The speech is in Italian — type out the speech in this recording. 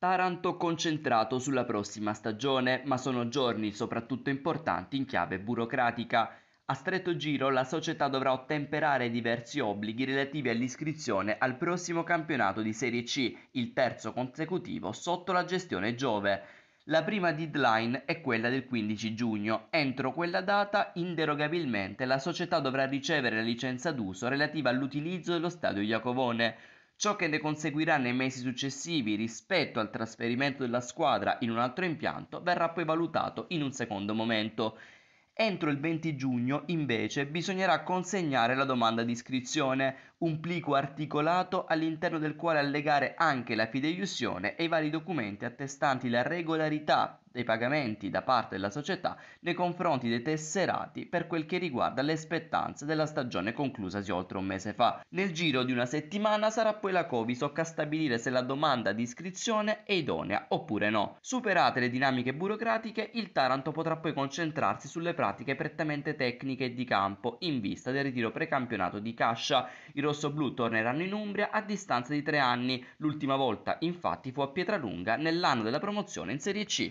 Taranto concentrato sulla prossima stagione, ma sono giorni soprattutto importanti in chiave burocratica. A stretto giro la società dovrà ottemperare diversi obblighi relativi all'iscrizione al prossimo campionato di Serie C, il terzo consecutivo sotto la gestione Giove. La prima deadline è quella del 15 giugno. Entro quella data, inderogabilmente, la società dovrà ricevere la licenza d'uso relativa all'utilizzo dello stadio Iacovone ciò che ne conseguirà nei mesi successivi rispetto al trasferimento della squadra in un altro impianto verrà poi valutato in un secondo momento. Entro il 20 giugno invece bisognerà consegnare la domanda di iscrizione, un plico articolato all'interno del quale allegare anche la fideiussione e i vari documenti attestanti la regolarità dei pagamenti da parte della società nei confronti dei tesserati per quel che riguarda le spettanze della stagione conclusasi oltre un mese fa. Nel giro di una settimana sarà poi la Covisoc a stabilire se la domanda di iscrizione è idonea oppure no. Superate le dinamiche burocratiche, il Taranto potrà poi concentrarsi sulle pratiche prettamente tecniche e di campo in vista del ritiro precampionato di Cascia. I rossoblù torneranno in Umbria a distanza di tre anni, l'ultima volta infatti fu a Pietralunga nell'anno della promozione in Serie C.